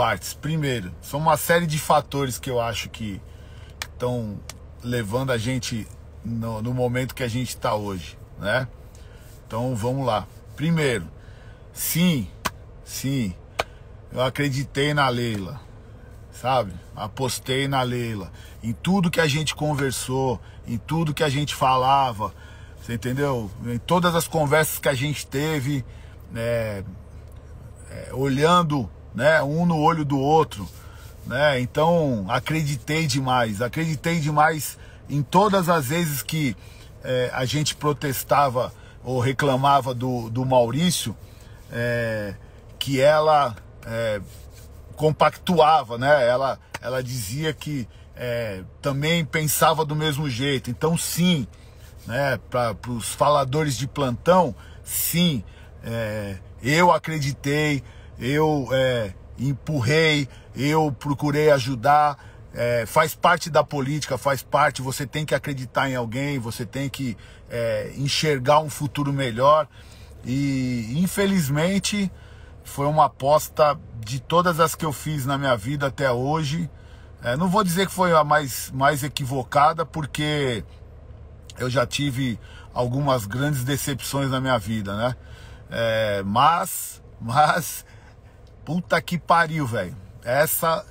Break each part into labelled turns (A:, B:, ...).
A: partes. Primeiro, são uma série de fatores que eu acho que estão levando a gente no, no momento que a gente está hoje, né? Então vamos lá. Primeiro, sim, sim, eu acreditei na Leila, sabe? Apostei na Leila, em tudo que a gente conversou, em tudo que a gente falava, você entendeu? Em todas as conversas que a gente teve, né? É, olhando né? Um no olho do outro, né? Então acreditei demais, acreditei demais em todas as vezes que é, a gente protestava ou reclamava do, do Maurício, é, que ela é, compactuava, né? Ela, ela dizia que é, também pensava do mesmo jeito. Então sim, né? Para os faladores de plantão, sim, é, eu acreditei eu é, empurrei, eu procurei ajudar. É, faz parte da política, faz parte. Você tem que acreditar em alguém, você tem que é, enxergar um futuro melhor. E infelizmente foi uma aposta de todas as que eu fiz na minha vida até hoje. É, não vou dizer que foi a mais, mais equivocada, porque eu já tive algumas grandes decepções na minha vida, né? É, mas, mas Puta que pariu, velho. Essa,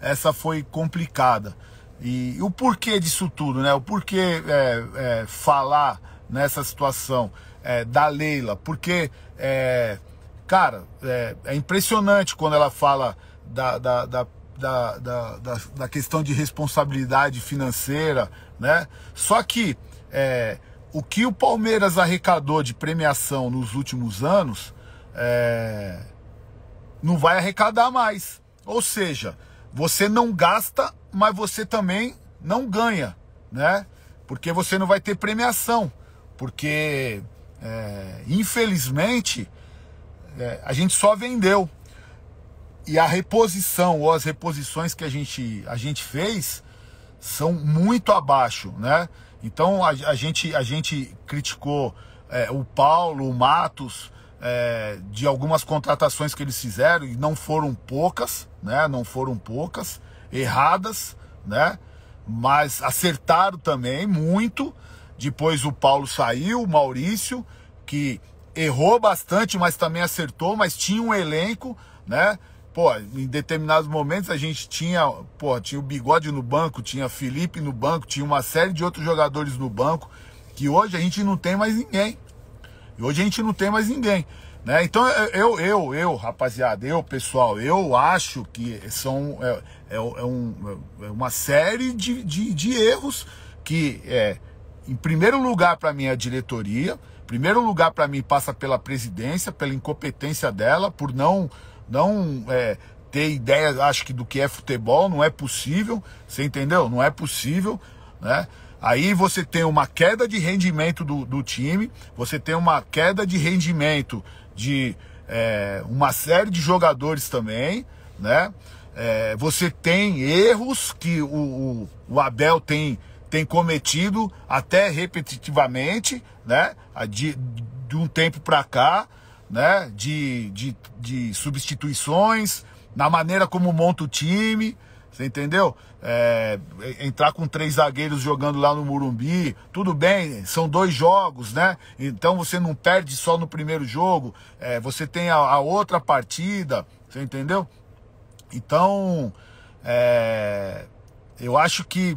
A: essa foi complicada. E, e, o porquê disso tudo, né? O porquê é, é, falar nessa situação é, da Leila? Porque, é, cara, é, é, impressionante quando ela fala da, da, da da, da, da, da, questão de responsabilidade financeira, né? Só que é, o que o Palmeiras arrecadou de premiação nos últimos anos, é, não vai arrecadar mais. Ou seja, você não gasta, mas você também não ganha, né? Porque você não vai ter premiação. Porque, é, infelizmente, é, a gente só vendeu. E a reposição ou as reposições que a gente, a gente fez são muito abaixo, né? Então a, a gente, a gente criticou é, o Paulo, o Matos, é, de algumas contratações que eles fizeram, e não foram poucas, né? Não foram poucas, erradas, né? Mas acertaram também muito. Depois o Paulo saiu, o Maurício, que errou bastante, mas também acertou, mas tinha um elenco, né? Pô, em determinados momentos a gente tinha, pô, tinha o Bigode no banco, tinha Felipe no banco, tinha uma série de outros jogadores no banco, que hoje a gente não tem mais ninguém. E hoje a gente não tem mais ninguém. Né? Então é, eu, eu, eu, rapaziada, eu, pessoal, eu acho que são é, é, é, um, é uma série de, de, de, erros que é, em primeiro lugar para mim é a diretoria, em primeiro lugar para mim passa pela presidência, pela incompetência dela, por não não é, ter ideia, acho que do que é futebol, não é possível, você entendeu? Não é possível, né? Aí você tem uma queda de rendimento do, do time, você tem uma queda de rendimento de é, uma série de jogadores também, né? É, você tem erros que o, o, o Abel tem, tem cometido até repetitivamente, né? Ah, de, de um tempo para cá, né? De, de, de substituições, na maneira como monta o time, você entendeu? É, entrar com três zagueiros jogando lá no Murumbi, tudo bem, são dois jogos, né? Então você não perde só no primeiro jogo, é, você tem a, a, outra partida, você entendeu? Então, é, eu acho que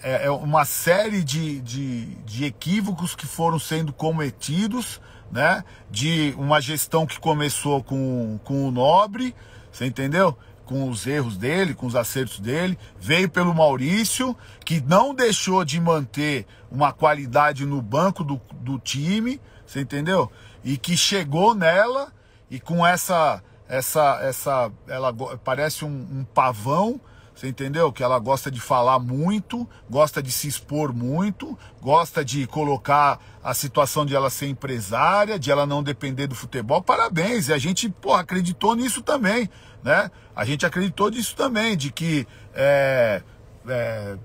A: é, é uma série de, de, de equívocos que foram sendo cometidos, né? De uma gestão que começou com, com o Nobre, você entendeu? com os erros dele, com os acertos dele, veio pelo Maurício, que não deixou de manter uma qualidade no banco do, do time, você entendeu? E que chegou nela e com essa essa essa ela parece um, um pavão, você entendeu? Que ela gosta de falar muito, gosta de se expor muito, gosta de colocar a situação de ela ser empresária, de ela não depender do futebol. Parabéns! E a gente, pô, acreditou nisso também né? A gente acreditou disso também, de que é, é,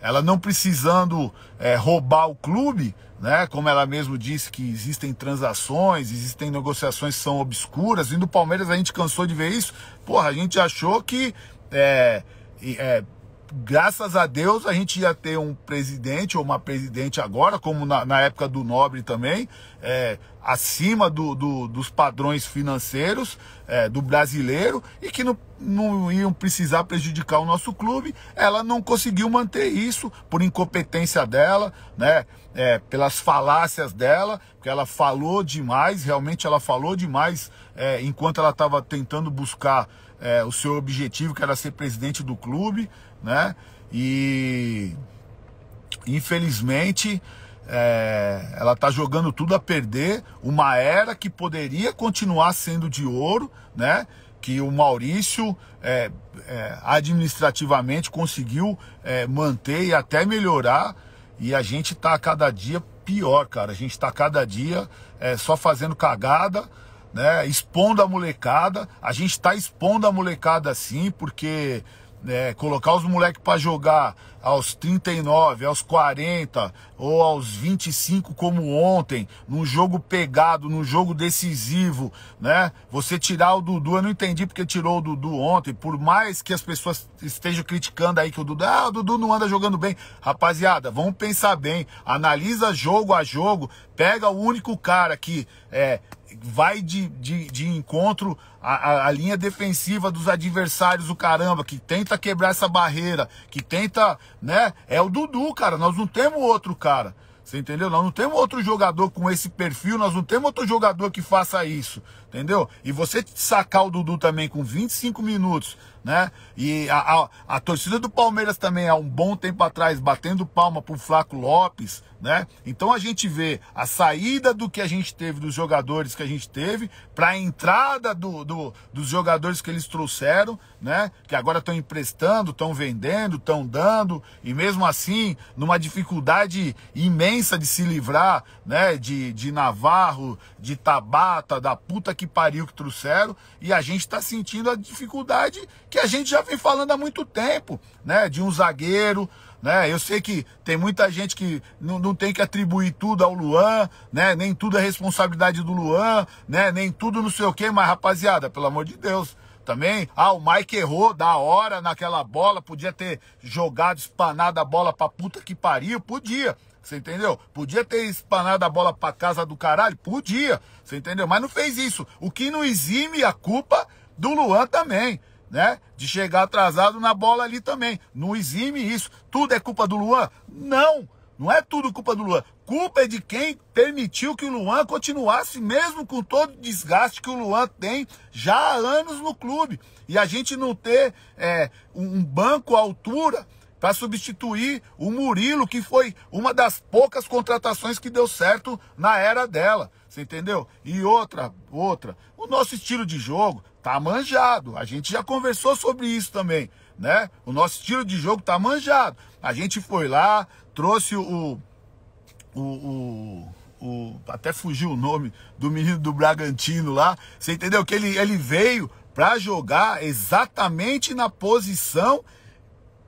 A: ela não precisando é, roubar o clube, né? Como ela mesmo disse que existem transações, existem negociações que são obscuras. E no Palmeiras a gente cansou de ver isso. Porra, a gente achou que é, é, graças a Deus a gente ia ter um presidente ou uma presidente agora, como na, na época do Nobre também, é, acima do, do, dos padrões financeiros é, do brasileiro e que não, não iam precisar prejudicar o nosso clube. Ela não conseguiu manter isso por incompetência dela, né? É, pelas falácias dela, porque ela falou demais, realmente ela falou demais é, enquanto ela estava tentando buscar é, o seu objetivo, que era ser presidente do clube né? E infelizmente é, ela está jogando tudo a perder, uma era que poderia continuar sendo de ouro, né? Que o Maurício é, é, administrativamente conseguiu é, manter e até melhorar, e a gente está cada dia pior, cara. A gente está cada dia é, só fazendo cagada, né? Expondo a molecada, a gente está expondo a molecada assim, porque é, colocar os moleques para jogar aos 39, aos 40 ou aos 25 como ontem, num jogo pegado, num jogo decisivo, né? Você tirar o Dudu, eu não entendi porque tirou o Dudu ontem, por mais que as pessoas estejam criticando aí que o Dudu, ah, o Dudu não anda jogando bem. Rapaziada, vamos pensar bem, analisa jogo a jogo, pega o único cara que é, vai de, de, de encontro à, à, linha defensiva dos adversários, o caramba, que tenta quebrar essa barreira, que tenta, né? É o Dudu, cara. Nós não temos outro cara. Você entendeu? Nós não temos outro jogador com esse perfil, nós não temos outro jogador que faça isso, entendeu? E você sacar o Dudu também com 25 minutos, né? E a, a, a, torcida do Palmeiras também há um bom tempo atrás batendo palma pro Flaco Lopes, né? Então a gente vê a saída do que a gente teve dos jogadores que a gente teve para a entrada do, do, dos jogadores que eles trouxeram, né? Que agora estão emprestando, estão vendendo, estão dando e mesmo assim numa dificuldade imensa de se livrar, né? De, de Navarro, de Tabata, da puta que pariu que trouxeram e a gente está sentindo a dificuldade que a gente já vem falando há muito tempo, né? De um zagueiro, né? Eu sei que tem muita gente que não, não, tem que atribuir tudo ao Luan, né? Nem tudo é responsabilidade do Luan, né? Nem tudo não sei o quê, mas rapaziada, pelo amor de Deus, também. Ah, o Mike errou da hora naquela bola, podia ter jogado, espanado a bola pra puta que pariu, podia. Você entendeu? Podia ter espanado a bola pra casa do caralho? Podia. Você entendeu? Mas não fez isso. O que não exime a culpa do Luan também né? De chegar atrasado na bola ali também. Não exime isso. Tudo é culpa do Luan? Não! Não é tudo culpa do Luan. Culpa é de quem permitiu que o Luan continuasse, mesmo com todo o desgaste que o Luan tem já há anos no clube. E a gente não ter é, um banco à altura para substituir o Murilo, que foi uma das poucas contratações que deu certo na era dela. Você entendeu? E outra, outra, o nosso estilo de jogo, tá manjado. A gente já conversou sobre isso também, né? O nosso estilo de jogo tá manjado. A gente foi lá, trouxe o o, o, o até fugiu o nome do menino do Bragantino lá. Você entendeu que ele ele veio para jogar exatamente na posição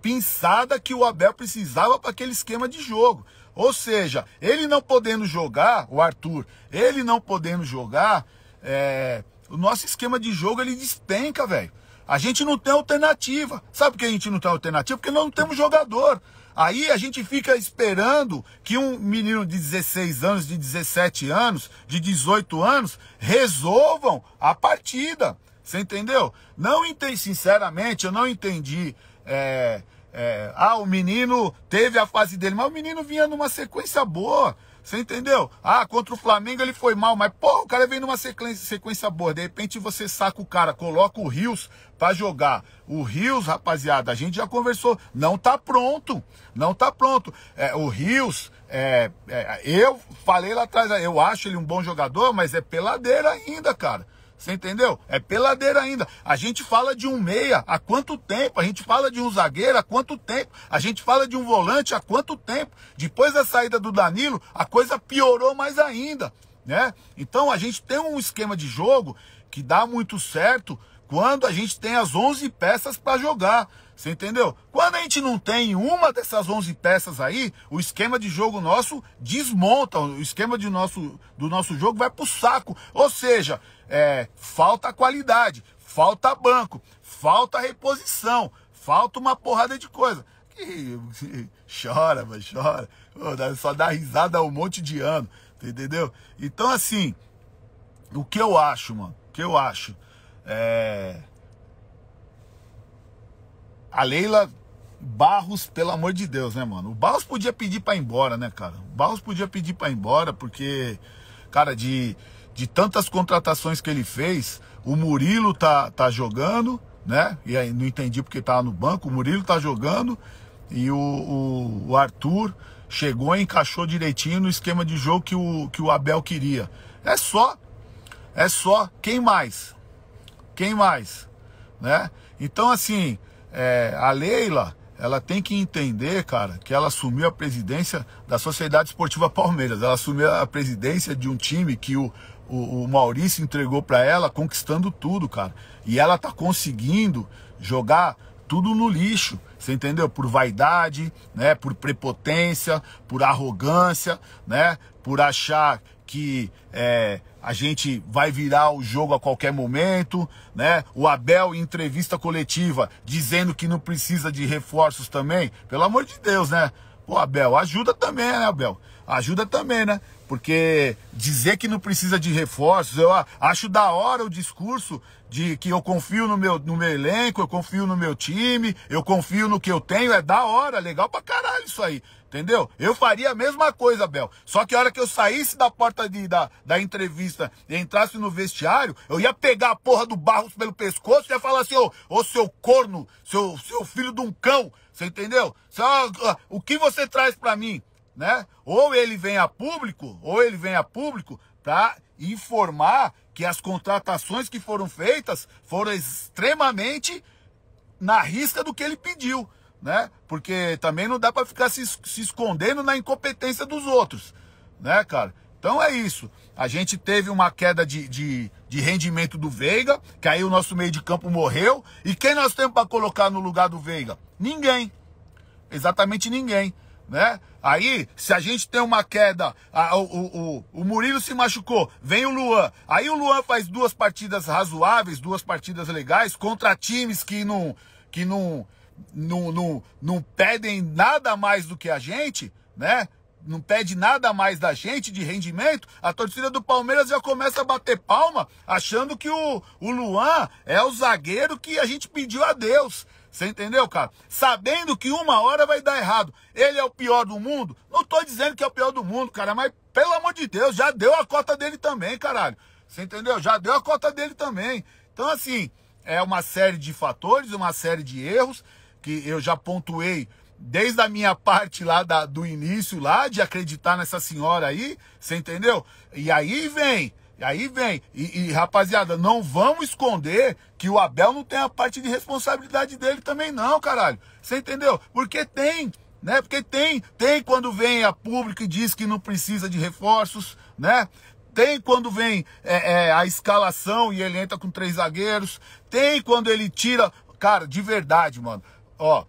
A: pinçada que o Abel precisava para aquele esquema de jogo. Ou seja, ele não podendo jogar, o Arthur, ele não podendo jogar, é, o nosso esquema de jogo ele despenca, velho. A gente não tem alternativa. Sabe por que a gente não tem alternativa? Porque nós não temos jogador. Aí a gente fica esperando que um menino de 16 anos, de 17 anos, de 18 anos resolvam a partida. Você entendeu? Não entendi, sinceramente, eu não entendi. É, é, ah, o menino teve a fase dele, mas o menino vinha numa sequência boa. Você entendeu? Ah, contra o Flamengo ele foi mal, mas pô, o cara vem numa sequência, sequência boa. De repente você saca o cara, coloca o Rios para jogar. O Rios, rapaziada, a gente já conversou, não tá pronto, não tá pronto. É, o Rios, é, é, eu falei lá atrás, eu acho ele um bom jogador, mas é peladeira ainda, cara. Você entendeu? É peladeira ainda. A gente fala de um meia há quanto tempo? A gente fala de um zagueiro há quanto tempo? A gente fala de um volante há quanto tempo? Depois da saída do Danilo, a coisa piorou mais ainda, né? Então a gente tem um esquema de jogo que dá muito certo quando a gente tem as 11 peças para jogar. Você entendeu? Quando a gente não tem uma dessas 11 peças aí, o esquema de jogo nosso desmonta, o esquema de nosso, do nosso jogo vai pro saco. Ou seja, é, falta qualidade, falta banco, falta reposição, falta uma porrada de coisa. Que, que chora, mas chora. Pô, só dá risada há um monte de ano, entendeu? Então, assim, o que eu acho, mano? O que eu acho? É... A Leila Barros, pelo amor de Deus, né, mano? O Barros podia pedir para ir embora, né, cara? O Barros podia pedir para ir embora, porque, cara, de de tantas contratações que ele fez, o Murilo tá, tá jogando, né? E aí não entendi porque tava tá no banco, o Murilo tá jogando e o, o, o Arthur chegou e encaixou direitinho no esquema de jogo que o, que o Abel queria. É só, é só, quem mais? Quem mais? Né? Então assim, é, a Leila, ela tem que entender, cara, que ela assumiu a presidência da Sociedade Esportiva Palmeiras. Ela assumiu a presidência de um time que o o, o Maurício entregou para ela, conquistando tudo, cara. E ela tá conseguindo jogar tudo no lixo, você entendeu? Por vaidade, né? Por prepotência, por arrogância, né? Por achar que é, a gente vai virar o jogo a qualquer momento, né? O Abel em entrevista coletiva dizendo que não precisa de reforços também, pelo amor de Deus, né? Pô, Abel, ajuda também, né, Abel? ajuda também, né? Porque dizer que não precisa de reforços, eu acho da hora o discurso de que eu confio no meu, no meu elenco, eu confio no meu time, eu confio no que eu tenho, é da hora, legal pra caralho isso aí. Entendeu? Eu faria a mesma coisa, Bel. Só que a hora que eu saísse da porta de, da, da entrevista e entrasse no vestiário, eu ia pegar a porra do Barros pelo pescoço e ia falar assim, ô, ô seu corno, seu, seu filho de um cão, você entendeu? Só, ah, o que você traz para mim? né? Ou ele vem a público, ou ele vem a público para informar que as contratações que foram feitas foram extremamente na risca do que ele pediu, né? Porque também não dá para ficar se, se, escondendo na incompetência dos outros, né, cara? Então é isso. A gente teve uma queda de, de, de rendimento do Veiga, que aí o nosso meio de campo morreu. E quem nós temos para colocar no lugar do Veiga? Ninguém. Exatamente ninguém né? Aí, se a gente tem uma queda, a, o, o, o Murilo se machucou, vem o Luan. Aí o Luan faz duas partidas razoáveis, duas partidas legais, contra times que não, que não, não, não, não pedem nada mais do que a gente, né? Não pede nada mais da gente de rendimento, a torcida do Palmeiras já começa a bater palma, achando que o, o Luan é o zagueiro que a gente pediu a Deus. Você entendeu, cara? Sabendo que uma hora vai dar errado. Ele é o pior do mundo? Não tô dizendo que é o pior do mundo, cara, mas pelo amor de Deus, já deu a cota dele também, caralho. Você entendeu? Já deu a cota dele também. Então, assim, é uma série de fatores, uma série de erros que eu já pontuei desde a minha parte lá da, do início lá de acreditar nessa senhora aí, você entendeu? E aí vem Aí vem, e, e, rapaziada, não vamos esconder que o Abel não tem a parte de responsabilidade dele também não, caralho. Você entendeu? Porque tem, né? Porque tem, tem quando vem a público e diz que não precisa de reforços, né? Tem quando vem é, é, a escalação e ele entra com três zagueiros. Tem quando ele tira. Cara, de verdade, mano. Ó,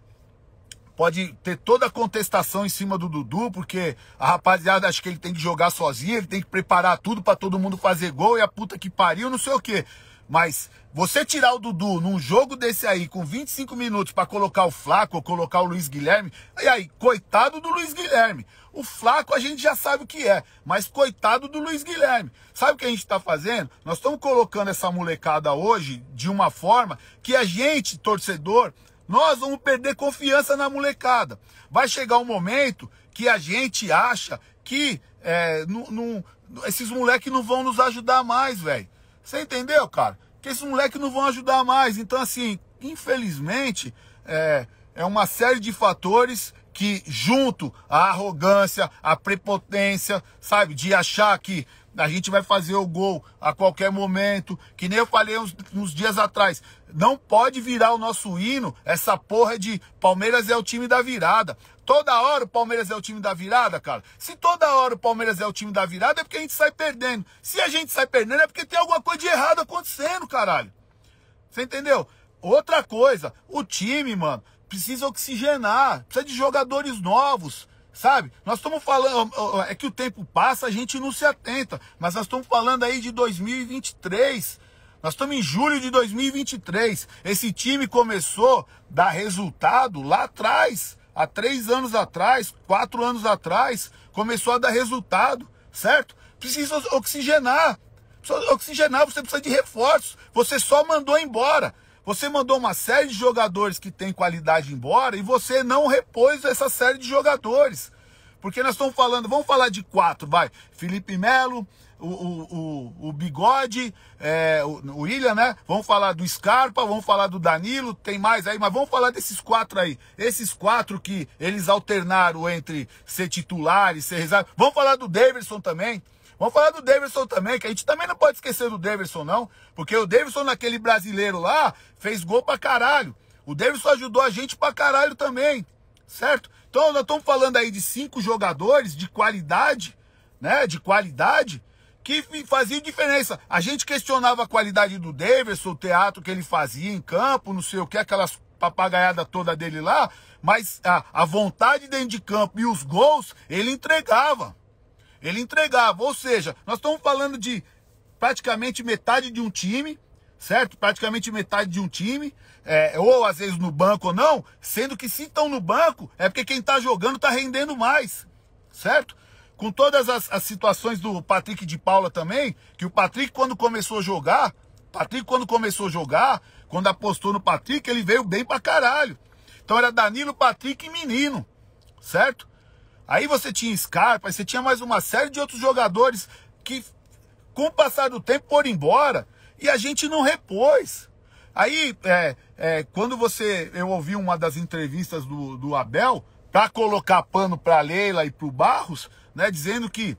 A: pode ter toda a contestação em cima do Dudu, porque a rapaziada acha que ele tem que jogar sozinho, ele tem que preparar tudo para todo mundo fazer gol e a puta que pariu, não sei o quê. Mas você tirar o Dudu num jogo desse aí com 25 minutos para colocar o Flaco ou colocar o Luiz Guilherme, e aí, coitado do Luiz Guilherme. O Flaco a gente já sabe o que é, mas coitado do Luiz Guilherme. Sabe o que a gente está fazendo? Nós estamos colocando essa molecada hoje de uma forma que a gente, torcedor, nós vamos perder confiança na molecada. Vai chegar um momento que a gente acha que é, não, não, esses moleques não vão nos ajudar mais, velho. Você entendeu, cara? Que esses moleques não vão ajudar mais. Então, assim, infelizmente, é, é uma série de fatores que junto à arrogância, à prepotência, sabe, de achar que a gente vai fazer o gol a qualquer momento, que nem eu falei uns, uns dias atrás, não pode virar o nosso hino essa porra de Palmeiras é o time da virada. Toda hora o Palmeiras é o time da virada, cara. Se toda hora o Palmeiras é o time da virada, é porque a gente sai perdendo. Se a gente sai perdendo, é porque tem alguma coisa de errado acontecendo, caralho. Você entendeu? Outra coisa, o time, mano precisa oxigenar, precisa de jogadores novos, sabe? Nós estamos falando, é que o tempo passa, a gente não se atenta, mas nós estamos falando aí de 2023. Nós estamos em julho de 2023. Esse time começou a dar resultado lá atrás, há três anos atrás, quatro anos atrás, começou a dar resultado, certo? Precisa oxigenar. Precisa oxigenar, você precisa de reforços. Você só mandou embora. Você mandou uma série de jogadores que tem qualidade embora e você não repôs essa série de jogadores. Porque nós estamos falando, vamos falar de quatro, vai. Felipe Melo, o, o, o, o Bigode, é, o, o William, né? Vamos falar do Scarpa, vamos falar do Danilo, tem mais aí, mas vamos falar desses quatro aí. Esses quatro que eles alternaram entre ser titular e ser reserva. Vamos falar do Davidson também. Vamos falar do Davidson também, que a gente também não pode esquecer do Davidson, não. Porque o Davidson, naquele brasileiro lá, fez gol pra caralho. O Davidson ajudou a gente pra caralho também, certo? Então, nós estamos falando aí de cinco jogadores de qualidade, né? De qualidade que faziam diferença. A gente questionava a qualidade do Davidson, o teatro que ele fazia em campo, não sei o que, aquelas papagaiada toda dele lá, mas a, a vontade dentro de campo e os gols, ele entregava. Ele entregava, ou seja, nós estamos falando de praticamente metade de um time, certo? Praticamente metade de um time, é, ou às vezes no banco ou não, sendo que se estão no banco é porque quem está jogando está rendendo mais, certo? Com todas as, as situações do Patrick de Paula também, que o Patrick quando começou a jogar, Patrick quando começou a jogar, quando apostou no Patrick, ele veio bem pra caralho. Então era Danilo, Patrick e menino, certo? Aí você tinha Scarpa, você tinha mais uma série de outros jogadores que, com o passar do tempo, foram embora e a gente não repôs. Aí, é, é, quando você. Eu ouvi uma das entrevistas do, do Abel, para colocar pano para Leila e para o Barros, né, dizendo que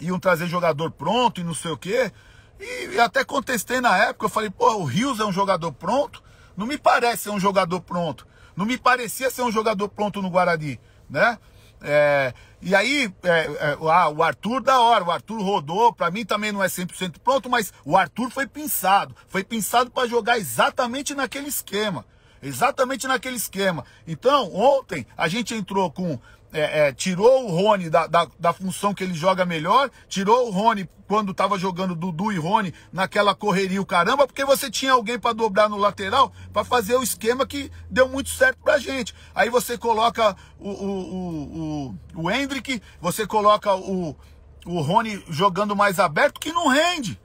A: iam trazer jogador pronto e não sei o quê. E, e até contestei na época, eu falei, pô, o Rios é um jogador pronto? Não me parece ser um jogador pronto. Não me parecia ser um jogador pronto no Guarani, né? É, e aí, é, é ah, o Arthur, da hora, o Arthur rodou, para mim também não é 100% pronto, mas o Arthur foi pensado, foi pensado para jogar exatamente naquele esquema. Exatamente naquele esquema. Então, ontem a gente entrou com. É, é, tirou o Rony da, da, da, função que ele joga melhor, tirou o Rony quando estava jogando Dudu e Rony naquela correria, o caramba, porque você tinha alguém para dobrar no lateral para fazer o esquema que deu muito certo pra gente. Aí você coloca o, o, o, o, o Hendrick, você coloca o, o Rony jogando mais aberto, que não rende.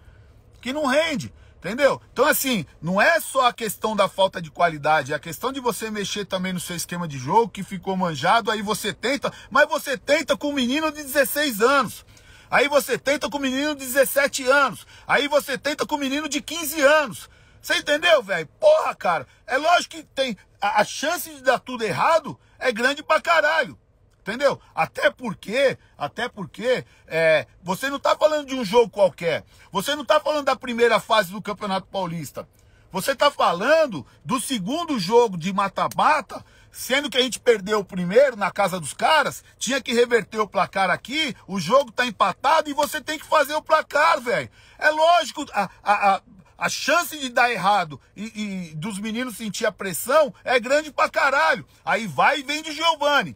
A: Que não rende. Entendeu? Então, assim, não é só a questão da falta de qualidade, é a questão de você mexer também no seu esquema de jogo que ficou manjado, aí você tenta, mas você tenta com um menino de 16 anos. Aí você tenta com um menino de 17 anos. Aí você tenta com um menino de 15 anos. Você entendeu, velho? Porra, cara. É lógico que tem. A, a chance de dar tudo errado é grande pra caralho. Entendeu? Até porque, até porque, é, você não está falando de um jogo qualquer. Você não está falando da primeira fase do Campeonato Paulista. Você está falando do segundo jogo de mata-mata, sendo que a gente perdeu o primeiro na casa dos caras, tinha que reverter o placar aqui, o jogo está empatado e você tem que fazer o placar, velho. É lógico, a, a, a a chance de dar errado e, e, dos meninos sentir a pressão é grande pra caralho. Aí vai e vem de Giovani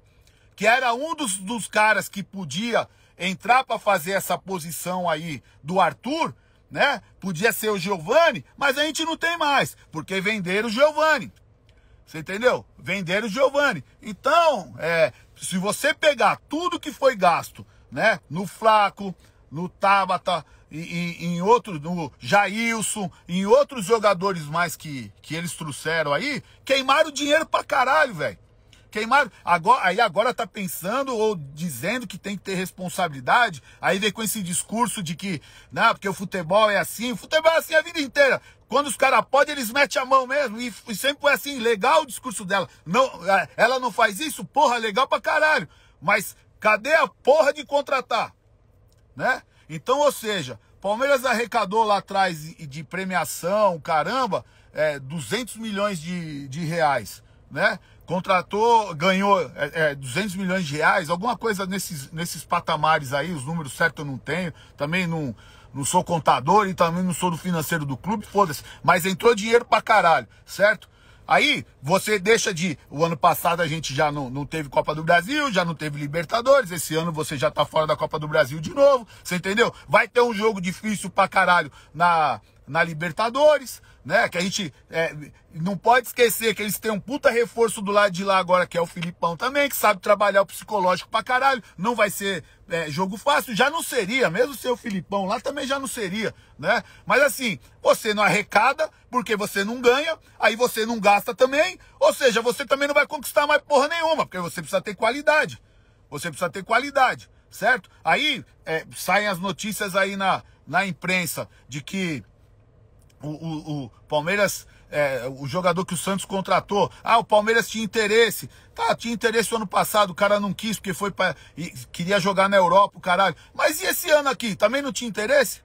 A: que era um dos, dos caras que podia entrar para fazer essa posição aí do Arthur, né? Podia ser o Giovani, mas a gente não tem mais, porque venderam o Giovani. Você entendeu? Venderam o Giovani. Então, é, se você pegar tudo que foi gasto, né? No Flaco, no Tabata, e, e, em outro, no Jailson, em outros jogadores mais que, que eles trouxeram aí, queimaram dinheiro pra caralho, velho. Queimar. Agora, aí agora tá pensando ou dizendo que tem que ter responsabilidade. Aí vem com esse discurso de que, não, porque o futebol é assim. O futebol é assim a vida inteira. Quando os caras podem, eles metem a mão mesmo. E, e, sempre foi assim. Legal o discurso dela. Não, é, ela não faz isso? Porra, legal pra caralho. Mas cadê a porra de contratar? Né? Então, ou seja, Palmeiras arrecadou lá atrás de premiação, caramba, é, 200 milhões de, de reais, né? contratou, ganhou é, 200 é, milhões de reais, alguma coisa nesses, nesses patamares aí, os números certos eu não tenho, também não, não sou contador e também não sou do financeiro do clube, foda-se, mas entrou dinheiro pra caralho, certo? Aí você deixa de. O ano passado a gente já não, não teve Copa do Brasil, já não teve Libertadores. Esse ano você já tá fora da Copa do Brasil de novo. Você entendeu? Vai ter um jogo difícil pra caralho na, na Libertadores, né? Que a gente é, não pode esquecer que eles têm um puta reforço do lado de lá agora, que é o Filipão também, que sabe trabalhar o psicológico pra caralho. Não vai ser é, jogo fácil, já não seria, mesmo ser o Filipão lá também já não seria, né? Mas assim, você não arrecada, porque você não ganha, aí você não gasta também, ou seja, você também não vai conquistar mais porra nenhuma, porque você precisa ter qualidade. Você precisa ter qualidade, certo? Aí é, saem as notícias aí na, na imprensa de que o, o, o Palmeiras, é, o jogador que o Santos contratou. Ah, o Palmeiras tinha interesse. Tá, tinha interesse o ano passado, o cara não quis porque foi para queria jogar na Europa, o caralho. Mas e esse ano aqui? Também não tinha interesse?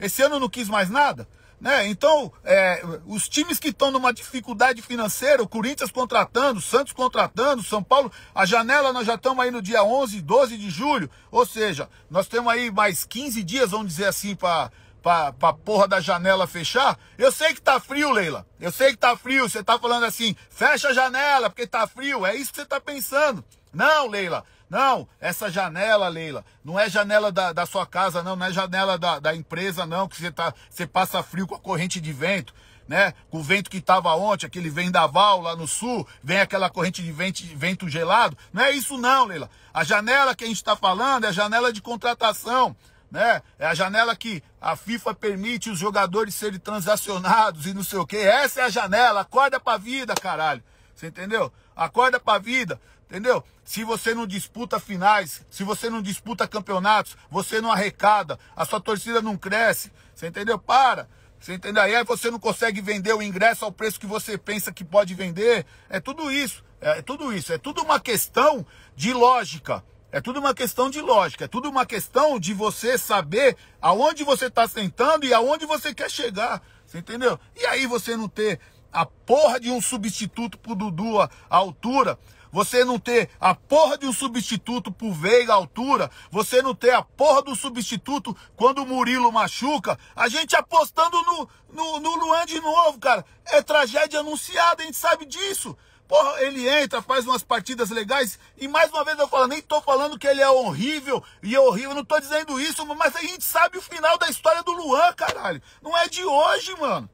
A: Esse ano não quis mais nada? Né? Então, é, os times que estão numa dificuldade financeira, o Corinthians contratando, o Santos contratando, o São Paulo, a janela nós já estamos aí no dia 11, 12 de julho, ou seja, nós temos aí mais 15 dias, vamos dizer assim, para pra, pra porra da janela fechar. Eu sei que tá frio, Leila. Eu sei que tá frio. Você tá falando assim, fecha a janela porque tá frio. É isso que você tá pensando. Não, Leila. Não, essa janela, Leila, não é janela da, da sua casa, não, não é janela da, da empresa, não, que você, tá, você passa frio com a corrente de vento. Né? Com o vento que estava ontem, aquele vendaval lá no sul, vem aquela corrente de vento, vento gelado. Não é isso não, Leila. A janela que a gente está falando é a janela de contratação né? É a janela que a FIFA permite os jogadores serem transacionados e não sei o quê. Essa é a janela. Acorda pra vida, caralho. Você entendeu? Acorda pra vida. Entendeu? Se você não disputa finais, se você não disputa campeonatos, você não arrecada, a sua torcida não cresce. Você entendeu? Para. Você entendeu? Aí você não consegue vender o ingresso ao preço que você pensa que pode vender. É tudo isso. É, é tudo isso. É tudo uma questão de lógica. É tudo uma questão de lógica, é tudo uma questão de você saber aonde você está sentando e aonde você quer chegar. Você entendeu? E aí você não ter a porra de um substituto pro Dudu à altura, você não ter a porra de um substituto pro Veiga à altura, você não ter a porra do substituto quando o Murilo machuca, a gente apostando no, no, no Luan de novo, cara. É tragédia anunciada, a gente sabe disso. Porra, ele entra, faz umas partidas legais. E mais uma vez eu falo, nem tô falando que ele é horrível e é horrível. Não tô dizendo isso, mas a gente sabe o final da história do Luan, caralho. Não é de hoje, mano.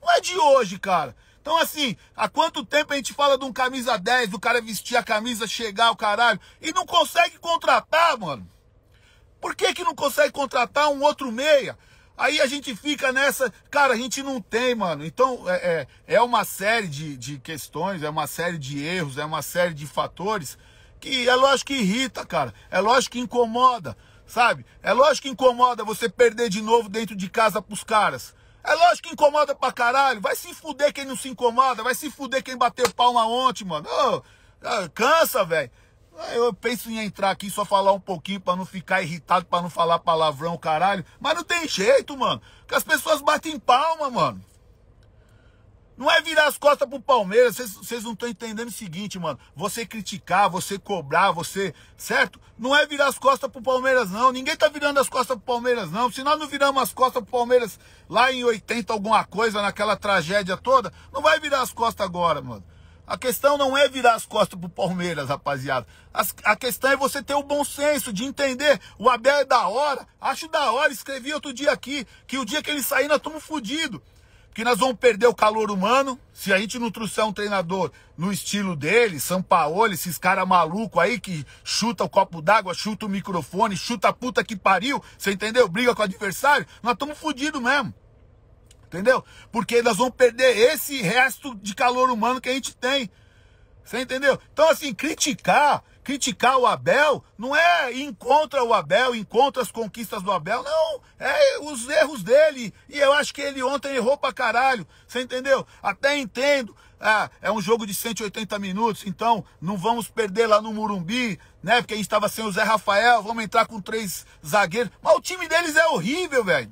A: Não é de hoje, cara. Então, assim, há quanto tempo a gente fala de um camisa 10, do cara vestir a camisa, chegar o caralho, e não consegue contratar, mano? Por que, que não consegue contratar um outro meia? Aí a gente fica nessa. Cara, a gente não tem, mano. Então, é, é, é uma série de, de questões, é uma série de erros, é uma série de fatores que é lógico que irrita, cara. É lógico que incomoda, sabe? É lógico que incomoda você perder de novo dentro de casa pros caras. É lógico que incomoda pra caralho. Vai se fuder quem não se incomoda. Vai se fuder quem bateu palma ontem, mano. Oh, cansa, velho. Ah, eu penso em entrar aqui só falar um pouquinho para não ficar irritado, para não falar palavrão, caralho. Mas não tem jeito, mano. Que as pessoas batem palma, mano. Não é virar as costas pro Palmeiras. Vocês não estão entendendo o seguinte, mano. Você criticar, você cobrar, você. Certo? Não é virar as costas pro Palmeiras, não. Ninguém tá virando as costas pro Palmeiras, não. Se nós não viramos as costas pro Palmeiras lá em 80, alguma coisa, naquela tragédia toda, não vai virar as costas agora, mano. A questão não é virar as costas pro Palmeiras, rapaziada. As, a questão é você ter o bom senso de entender. O Abel é da hora. Acho da hora. Escrevi outro dia aqui que o dia que ele sair, nós estamos fodidos. que nós vamos perder o calor humano se a gente não trouxer um treinador no estilo dele, São Paulo, esses caras malucos aí que chuta o copo d'água, chuta o microfone, chuta a puta que pariu, você entendeu? Briga com o adversário. Nós estamos fodidos mesmo. Entendeu? Porque nós vamos perder esse resto de calor humano que a gente tem. Você entendeu? Então, assim, criticar, criticar o Abel não é ir contra o Abel, ir contra as conquistas do Abel, não. É os erros dele. E eu acho que ele ontem errou pra caralho. Você entendeu? Até entendo. Ah, é um jogo de 180 minutos, então não vamos perder lá no Murumbi, né? Porque a gente estava sem o Zé Rafael, vamos entrar com três zagueiros. Mas o time deles é horrível, velho.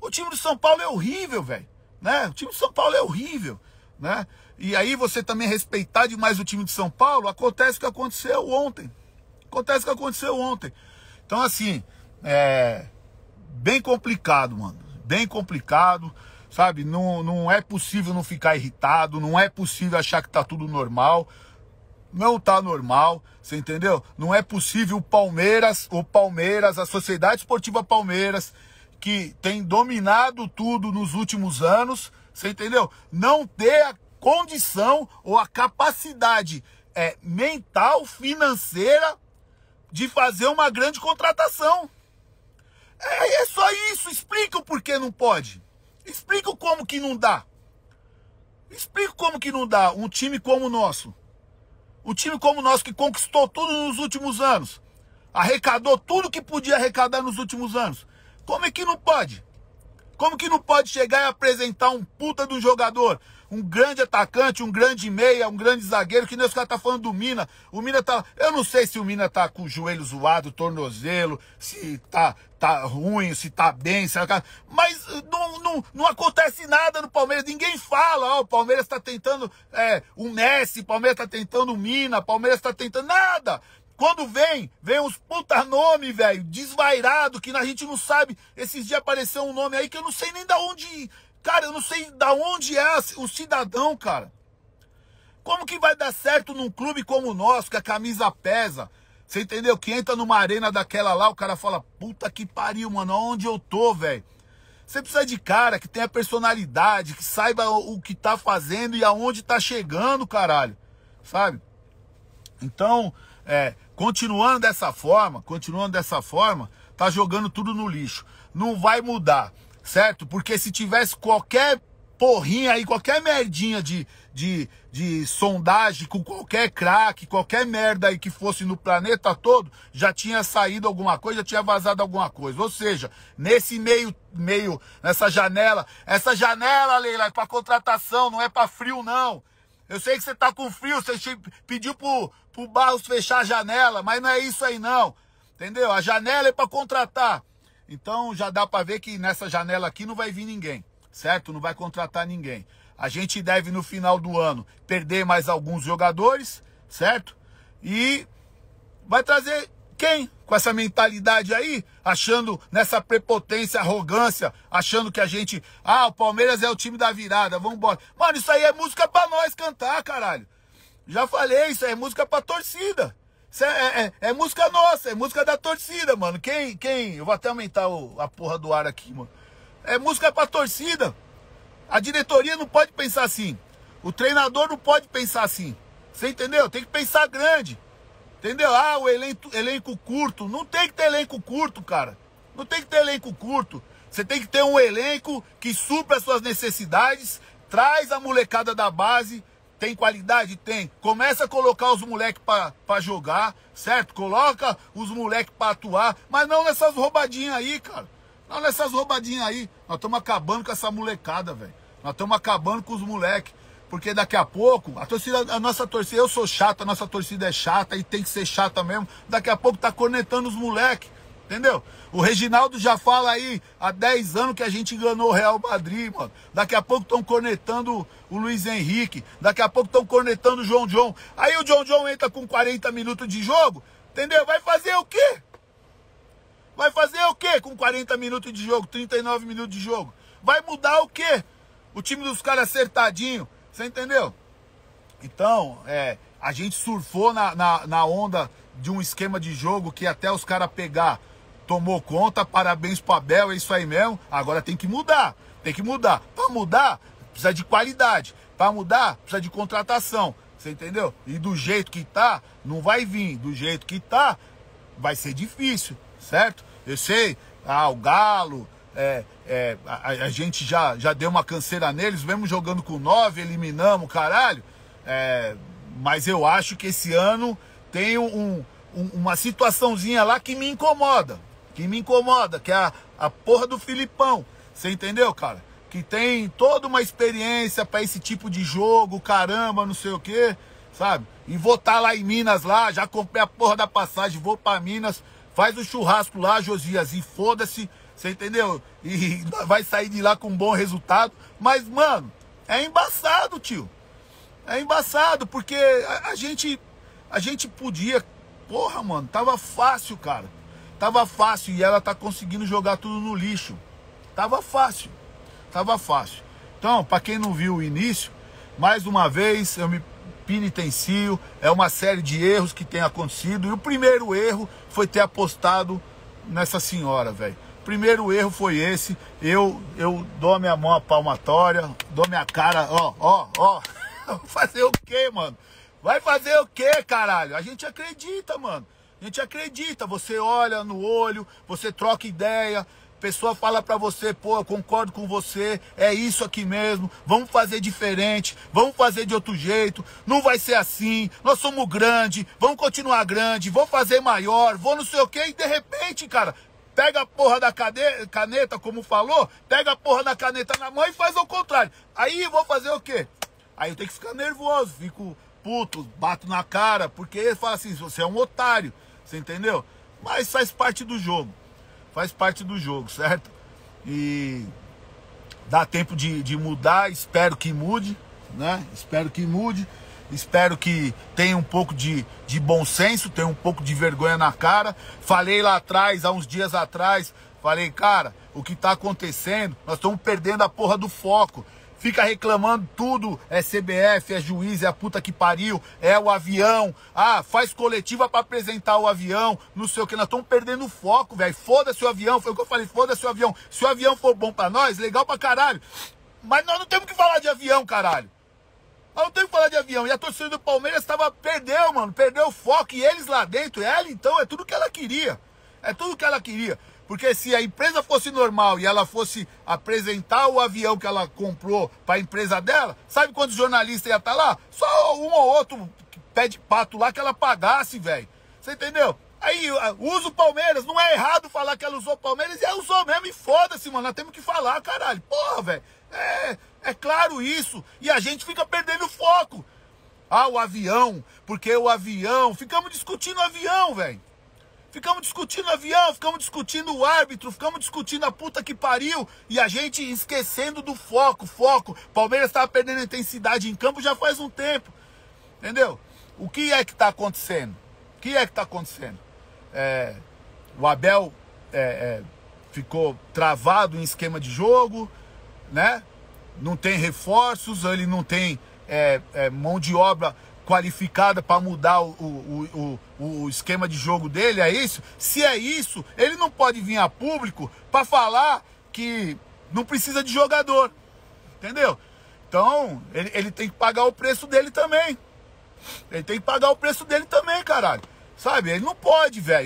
A: O time do São Paulo é horrível, velho. Né? O time do São Paulo é horrível. Né? E aí você também é respeitar demais o time de São Paulo, acontece o que aconteceu ontem. Acontece o que aconteceu ontem. Então, assim, é bem complicado, mano. Bem complicado, sabe? Não, não é possível não ficar irritado, não é possível achar que tá tudo normal. Não tá normal, você entendeu? Não é possível o Palmeiras, o Palmeiras, a Sociedade Esportiva Palmeiras, que tem dominado tudo nos últimos anos, você entendeu? Não ter a condição ou a capacidade é, mental, financeira de fazer uma grande contratação. É, é só isso. Explica o porquê não pode. Explica como que não dá. Explica como que não dá um time como o nosso. Um time como o nosso que conquistou tudo nos últimos anos. Arrecadou tudo que podia arrecadar nos últimos anos. Como é que não pode? Como que não pode chegar e apresentar um puta de um jogador, um grande atacante, um grande meia, um grande zagueiro, que nem os caras tá falando do Mina. O Mina tá, eu não sei se o Mina tá com o joelho zoado, tornozelo, se tá tá ruim, se tá bem, se tá... mas uh, não, não, não acontece nada no Palmeiras, ninguém fala, ó, o Palmeiras tá tentando é, o Messi, o Palmeiras tá tentando o Mina, o Palmeiras tá tentando nada. Quando vem, vem uns puta nome, velho, desvairado, que a gente não sabe. Esses dias apareceu um nome aí que eu não sei nem da onde. Cara, eu não sei da onde é o cidadão, cara. Como que vai dar certo num clube como o nosso, que a camisa pesa? Você entendeu? Que entra numa arena daquela lá, o cara fala, puta que pariu, mano, onde eu tô, velho? Você precisa de cara que tenha personalidade, que saiba o que tá fazendo e aonde tá chegando, caralho. Sabe? Então, é, Continuando dessa forma, continuando dessa forma, tá jogando tudo no lixo. Não vai mudar, certo? Porque se tivesse qualquer porrinha aí, qualquer merdinha de, de, de sondagem com qualquer craque, qualquer merda aí que fosse no planeta todo, já tinha saído alguma coisa, já tinha vazado alguma coisa. Ou seja, nesse meio, meio, nessa janela, essa janela, Leila, é para contratação, não é para frio, não. Eu sei que você tá com frio, você pediu pro, pro Barros fechar a janela, mas não é isso aí não. Entendeu? A janela é para contratar. Então já dá para ver que nessa janela aqui não vai vir ninguém, certo? Não vai contratar ninguém. A gente deve no final do ano perder mais alguns jogadores, certo? E vai trazer quem com essa mentalidade aí, achando nessa prepotência, arrogância, achando que a gente, ah, o Palmeiras é o time da virada, vamos embora. Mano, isso aí é música para nós cantar, caralho. Já falei, isso é música pra torcida. Isso é, é, é, é, música nossa, é música da torcida, mano. Quem, quem? Eu vou até aumentar o, a porra do ar aqui, mano. É música pra torcida. A diretoria não pode pensar assim. O treinador não pode pensar assim. Você entendeu? Tem que pensar grande. Entendeu? Ah, o elenco, elenco curto. Não tem que ter elenco curto, cara. Não tem que ter elenco curto. Você tem que ter um elenco que supra as suas necessidades, traz a molecada da base, tem qualidade? Tem. Começa a colocar os moleques para jogar, certo? Coloca os moleques para atuar, mas não nessas roubadinhas aí, cara. Não nessas roubadinhas aí. Nós estamos acabando com essa molecada, velho. Nós estamos acabando com os moleques. Porque daqui a pouco, a torcida, a nossa torcida, eu sou chato, a nossa torcida é chata e tem que ser chata mesmo. Daqui a pouco tá cornetando os moleques, entendeu? O Reginaldo já fala aí há 10 anos que a gente enganou o Real Madrid, mano. Daqui a pouco estão cornetando o Luiz Henrique. Daqui a pouco estão cornetando o João João. Aí o João João entra com 40 minutos de jogo, entendeu? Vai fazer o quê? Vai fazer o quê com 40 minutos de jogo, 39 minutos de jogo? Vai mudar o quê? O time dos caras acertadinho, você entendeu? Então, é, a gente surfou na, na, na onda de um esquema de jogo que até os caras pegar tomou conta, parabéns pro Abel, é isso aí mesmo. Agora tem que mudar, tem que mudar. Para mudar, precisa de qualidade. Para mudar, precisa de contratação. Você entendeu? E do jeito que tá, não vai vir. Do jeito que tá, vai ser difícil, certo? Eu sei, ah, o Galo, é, é, a, a, gente já, já deu uma canseira neles, mesmo jogando com nove, eliminamos, caralho. É, mas eu acho que esse ano tem um, um, uma situaçãozinha lá que me incomoda que me incomoda, que é a, a porra do Filipão. Você entendeu, cara? Que tem toda uma experiência para esse tipo de jogo, caramba, não sei o quê, sabe? E vou estar tá lá em Minas, lá, já comprei a porra da passagem, vou para Minas, faz o churrasco lá, Josias, e foda-se, você entendeu? E vai sair de lá com um bom resultado. Mas, mano, é embaçado, tio. É embaçado, porque a, a gente. A gente podia. Porra, mano, tava fácil, cara Tava fácil e ela tá conseguindo jogar tudo no lixo. Tava fácil. Tava fácil. Então, para quem não viu o início, mais uma vez eu me penitencio, é uma série de erros que tem acontecido. E o primeiro erro foi ter apostado nessa senhora, velho. Primeiro erro foi esse. Eu eu dou minha mão à palmatória, dou minha cara, ó, ó, ó. Fazer o quê, mano? Vai fazer o quê, caralho? A gente acredita, mano. A gente acredita, você olha no olho, você troca ideia, pessoa fala para você, pô, eu concordo com você, é isso aqui mesmo, vamos fazer diferente, vamos fazer de outro jeito, não vai ser assim, nós somos grande, vamos continuar grande, vou fazer maior, vou não sei o quê, e de repente, cara, pega a porra da caneta, como falou, pega a porra da caneta na mão e faz ao contrário. Aí vou fazer o quê? Aí eu tenho que ficar nervoso, fico puto, bato na cara, porque ele fala assim, você é um otário. Você entendeu? Mas faz parte do jogo. Faz parte do jogo, certo? E dá tempo de, de mudar, espero que mude, né? Espero que mude. Espero que tenha um pouco de, de bom senso, tenha um pouco de vergonha na cara. Falei lá atrás, há uns dias atrás, falei, cara, o que está acontecendo? Nós estamos perdendo a porra do foco fica reclamando tudo, é CBF, é juiz, é a puta que pariu, é o avião, ah, faz coletiva para apresentar o avião, não sei o que, nós estamos perdendo foco, velho, foda-se o avião, foi o que eu falei, foda-se o avião, se o avião for bom para nós, legal pra caralho, mas nós não temos que falar de avião, caralho. Nós não temos que falar de avião. E a torcida do Palmeiras tava, perdeu, mano. Perdeu o foco. E eles lá dentro, ela então, é tudo que ela queria. É tudo que ela queria. Porque se a empresa fosse normal e ela fosse apresentar o avião que ela comprou para a empresa dela, sabe quantos jornalistas ia estar tá lá? Só um ou outro pé de pato lá que ela pagasse, velho. Você entendeu? Aí, usa o Palmeiras, não é errado falar que ela usou o Palmeiras, e ela usou mesmo, e foda-se, mano, nós temos que falar, caralho. Porra, velho, é, é claro isso, e a gente fica perdendo foco. Ah, o avião, porque o avião, ficamos discutindo o avião, velho. Ficamos discutindo avião, ficamos discutindo o árbitro, ficamos discutindo a puta que pariu e a gente esquecendo do foco, foco. Palmeiras estava perdendo intensidade em campo já faz um tempo. Entendeu? O que é que está acontecendo? O que é que está acontecendo? É, o Abel é, é, ficou travado em esquema de jogo, né? Não tem reforços, ele não tem é, é, mão de obra qualificada para mudar o, o, o, o, esquema de jogo dele, é isso? Se é isso, ele não pode vir a público para falar que não precisa de jogador, entendeu? Então, ele, ele tem que pagar o preço dele também. Ele tem que pagar o preço dele também, caralho. Sabe? Ele não pode, velho.